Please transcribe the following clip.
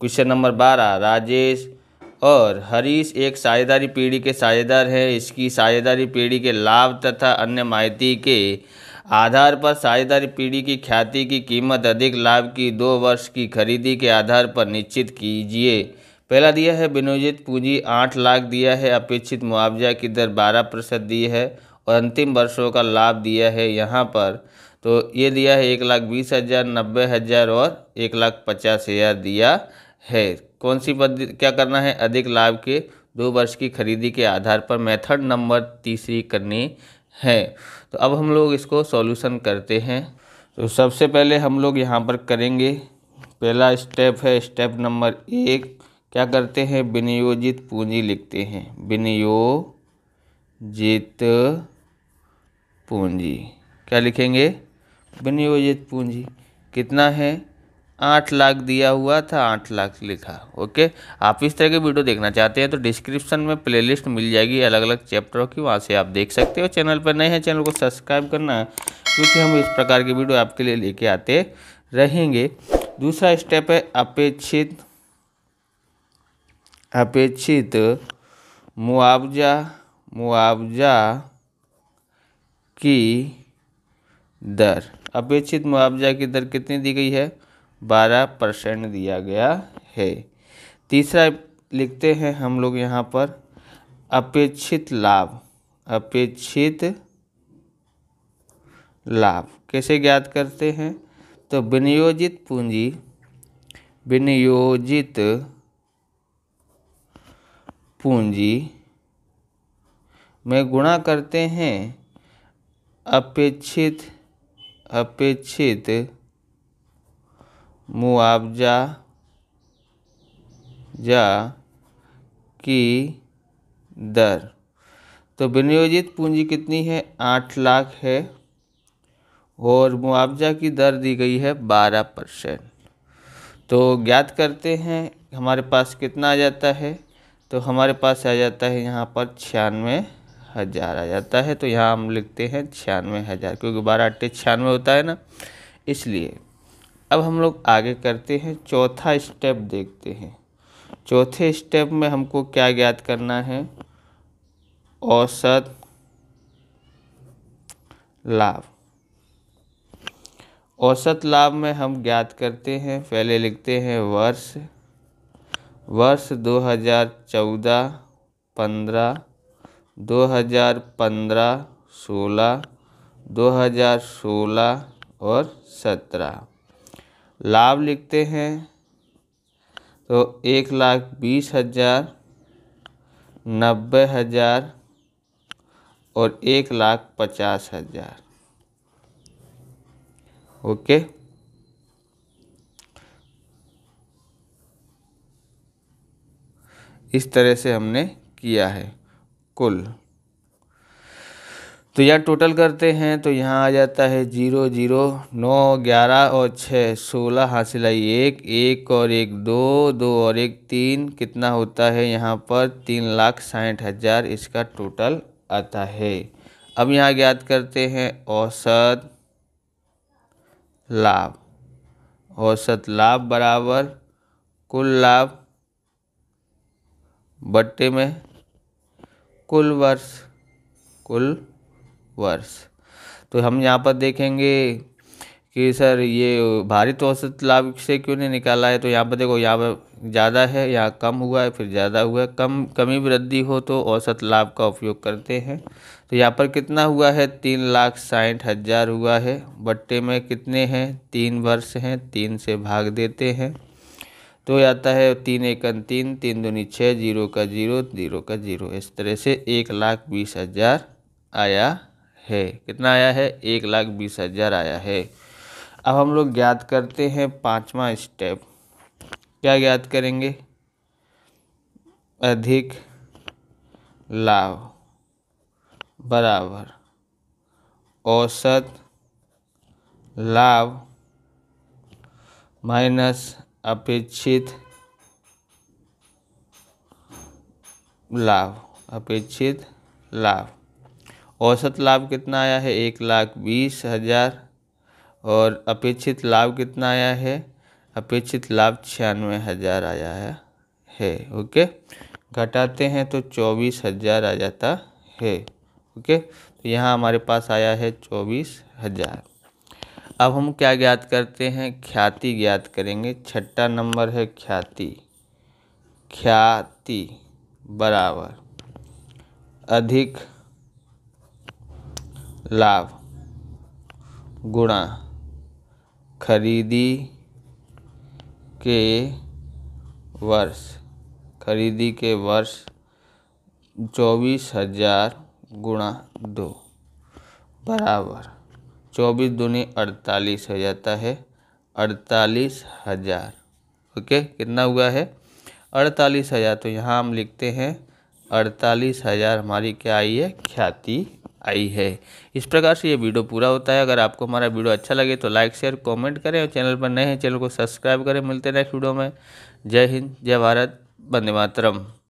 question number बारह राजेश और हरीश एक साझेदारी पीढ़ी के साझेदार हैं इसकी साझेदारी पीढ़ी के लाभ तथा अन्य माहिती के आधार पर साझेदारी पीढ़ी की ख्याति की कीमत अधिक लाभ की दो वर्ष की खरीदी के आधार पर निश्चित कीजिए पहला दिया है विनियोजित पूंजी आठ लाख दिया है अपेक्षित मुआवजा की दर बारह प्रतिशत दी है और अंतिम वर्षों का लाभ दिया है यहाँ पर तो ये दिया है एक लाख बीस हज़ार नब्बे हज़ार और एक लाख पचास हज़ार दिया है कौन सी पद्धति क्या करना है अधिक लाभ के दो वर्ष की खरीदी के आधार पर मेथड नंबर तीसरी करनी है तो अब हम लोग इसको सॉल्यूशन करते हैं तो सबसे पहले हम लोग यहाँ पर करेंगे पहला स्टेप है स्टेप नंबर एक क्या करते हैं विनियोजित पूंजी लिखते हैं विनियोजित पूंजी क्या लिखेंगे विनियोजित पूंजी कितना है आठ लाख दिया हुआ था आठ लाख लिखा ओके आप इस तरह के वीडियो देखना चाहते हैं तो डिस्क्रिप्शन में प्लेलिस्ट मिल जाएगी अलग अलग चैप्टरों की वहाँ से आप देख सकते हो चैनल पर नए हैं चैनल को सब्सक्राइब करना क्योंकि हम इस प्रकार की वीडियो आपके लिए लेके आते रहेंगे दूसरा स्टेप है अपेक्षित अपेक्षित मुआवजा मुआवजा की दर अपेक्षित मुआवजा की दर कितनी दी गई है बारह परसेंट दिया गया है तीसरा लिखते हैं हम लोग यहाँ पर अपेक्षित लाभ अपेक्षित लाभ कैसे ज्ञात करते हैं तो विनियोजित पूंजी विनियोजित पूंजी में गुणा करते हैं अपेक्षित अपेक्षित मुआवजा जा की दर तो विनियोजित पूंजी कितनी है आठ लाख है और मुआवजा की दर दी गई है बारह परसेंट तो ज्ञात करते हैं हमारे पास कितना आ जाता है तो हमारे पास आ जाता है यहाँ पर छियानवे हज़ार आ जाता है तो यहाँ हम लिखते हैं छियानवे हज़ार क्योंकि बारह अट्ठे छियानवे होता है ना इसलिए अब हम लोग आगे करते हैं चौथा स्टेप देखते हैं चौथे स्टेप में हमको क्या ज्ञात करना है औसत लाभ औसत लाभ में हम ज्ञात करते हैं पहले लिखते हैं वर्ष वर्ष 2014 15 2015 16 2016 और 17 लाभ लिखते हैं तो एक लाख बीस हज़ार नब्बे हज़ार और एक लाख पचास हज़ार ओके इस तरह से हमने किया है कुल तो यहाँ टोटल करते हैं तो यहाँ आ जाता है जीरो जीरो नौ ग्यारह और छः सोलह हासिल आई एक एक और एक दो दो और एक तीन कितना होता है यहाँ पर तीन लाख साठ हज़ार इसका टोटल आता है अब यहाँ ज्ञात करते हैं औसत लाभ औसत लाभ बराबर कुल लाभ बट्टे में कुल वर्ष कुल वर्ष तो हम यहाँ पर देखेंगे कि सर ये भारित तो औसत लाभ से क्यों नहीं निकाला है तो यहाँ पर देखो यहाँ पर ज़्यादा है यहाँ कम हुआ है फिर ज़्यादा हुआ है कम कमी वृद्धि हो तो औसत लाभ का उपयोग करते हैं तो यहाँ पर कितना हुआ है तीन लाख साठ हज़ार हुआ है बट्टे में कितने हैं तीन वर्ष हैं तीन से भाग देते हैं तो आता है तीन एकन तीन तीन दूनी छः जीरो का जीरो जीरो का जीरो इस तरह से एक लाख बीस हज़ार आया है कितना आया है एक लाख बीस हज़ार आया है अब हम लोग ज्ञात करते हैं पांचवा स्टेप क्या ज्ञात करेंगे अधिक लाभ बराबर औसत लाभ माइनस अपेक्षित लाभ अपेक्षित लाभ औसत लाभ कितना आया है एक लाख बीस हज़ार और अपेक्षित लाभ कितना आया है अपेक्षित लाभ छियानवे हज़ार आया है है ओके घटाते हैं तो चौबीस हज़ार आ जाता है ओके तो यहाँ हमारे पास आया है चौबीस हज़ार अब हम क्या ज्ञात करते हैं ख्याति ज्ञात करेंगे छठा नंबर है ख्याति ख्याति बराबर अधिक लाभ गुणा खरीदी के वर्ष खरीदी के वर्ष चौबीस हजार गुणा दो बराबर चौबीस दूनी अड़तालीस हो जाता है अड़तालीस हजार ओके कितना हुआ है अड़तालीस हजार तो यहाँ हम लिखते हैं अड़तालीस हजार हमारी क्या आई है ख्याति आई है इस प्रकार से ये वीडियो पूरा होता है अगर आपको हमारा वीडियो अच्छा लगे तो लाइक शेयर कमेंट करें और चैनल पर नए हैं चैनल को सब्सक्राइब करें मिलते नेक्स्ट वीडियो में जय हिंद जय भारत वंदे मातरम